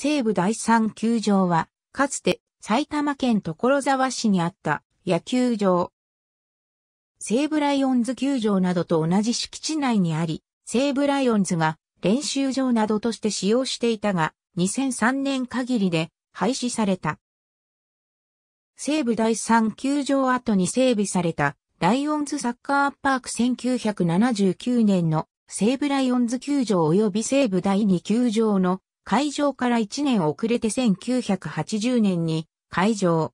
西武第三球場は、かつて埼玉県所沢市にあった野球場。西武ライオンズ球場などと同じ敷地内にあり、西武ライオンズが練習場などとして使用していたが、2003年限りで廃止された。西武第三球場跡に整備されたライオンズサッカーパーク1979年の西武ライオンズ球場及び西武第二球場の会場から1年遅れて1980年に会場。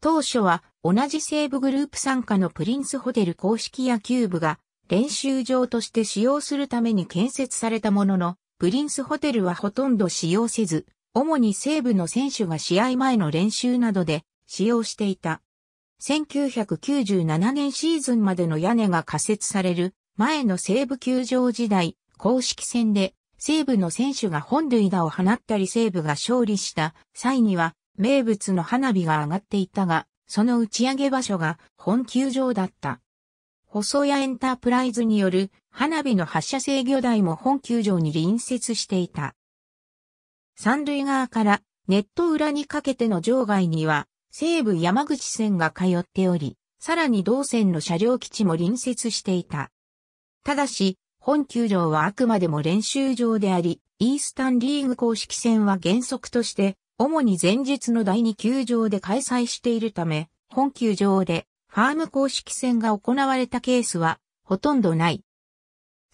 当初は同じ西部グループ参加のプリンスホテル公式野球部が練習場として使用するために建設されたものの、プリンスホテルはほとんど使用せず、主に西部の選手が試合前の練習などで使用していた。1997年シーズンまでの屋根が仮設される前の西部球場時代、公式戦で西部の選手が本塁打を放ったり西部が勝利した際には名物の花火が上がっていたが、その打ち上げ場所が本球場だった。細谷エンタープライズによる花火の発射制御台も本球場に隣接していた。三塁側からネット裏にかけての場外には西部山口線が通っており、さらに同線の車両基地も隣接していた。ただし、本球場はあくまでも練習場であり、イースタンリーグ公式戦は原則として、主に前日の第2球場で開催しているため、本球場でファーム公式戦が行われたケースはほとんどない。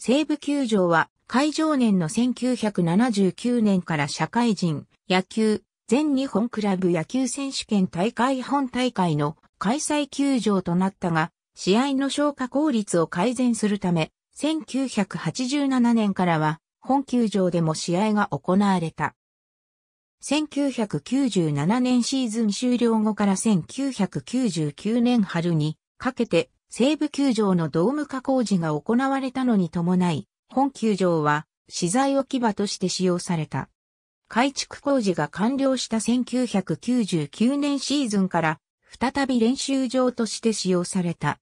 西部球場は会場年の1979年から社会人、野球、全日本クラブ野球選手権大会本大会の開催球場となったが、試合の消化効率を改善するため、1987年からは本球場でも試合が行われた。1997年シーズン終了後から1999年春にかけて西部球場のドーム化工事が行われたのに伴い、本球場は資材置き場として使用された。改築工事が完了した1999年シーズンから再び練習場として使用された。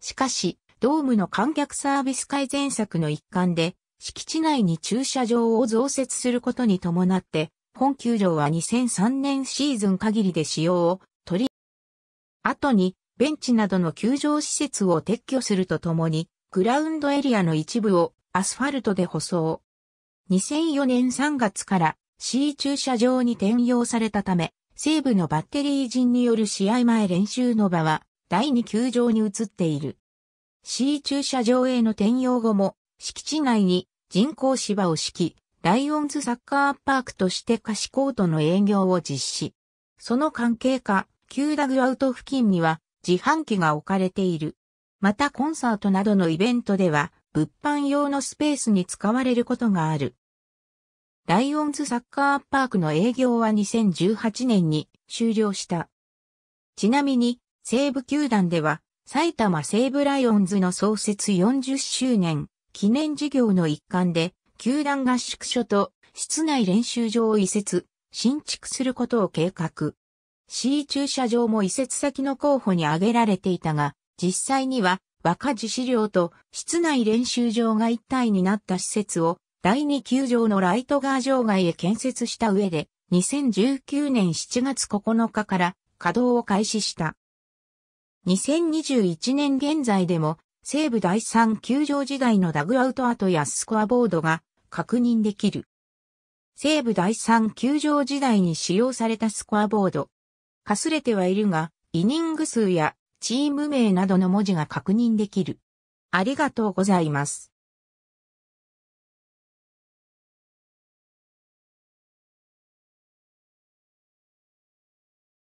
しかし、ドームの観客サービス改善策の一環で、敷地内に駐車場を増設することに伴って、本球場は2003年シーズン限りで使用を取り、後にベンチなどの球場施設を撤去するとともに、グラウンドエリアの一部をアスファルトで舗装。2004年3月から C 駐車場に転用されたため、西部のバッテリー陣による試合前練習の場は第2球場に移っている。C 駐車場への転用後も、敷地内に人工芝を敷き、ライオンズサッカーパークとして貸しコートの営業を実施。その関係下、旧ダグアウト付近には自販機が置かれている。またコンサートなどのイベントでは、物販用のスペースに使われることがある。ライオンズサッカーパークの営業は2018年に終了した。ちなみに、西部球団では、埼玉西武ライオンズの創設40周年記念事業の一環で、球団合宿所と室内練習場を移設、新築することを計画。C 駐車場も移設先の候補に挙げられていたが、実際には若樹資料と室内練習場が一体になった施設を第2球場のライトガー場外へ建設した上で、2019年7月9日から稼働を開始した。2021年現在でも西武第3球場時代のダグアウト跡やスコアボードが確認できる。西武第3球場時代に使用されたスコアボード。かすれてはいるが、イニング数やチーム名などの文字が確認できる。ありがとうございます。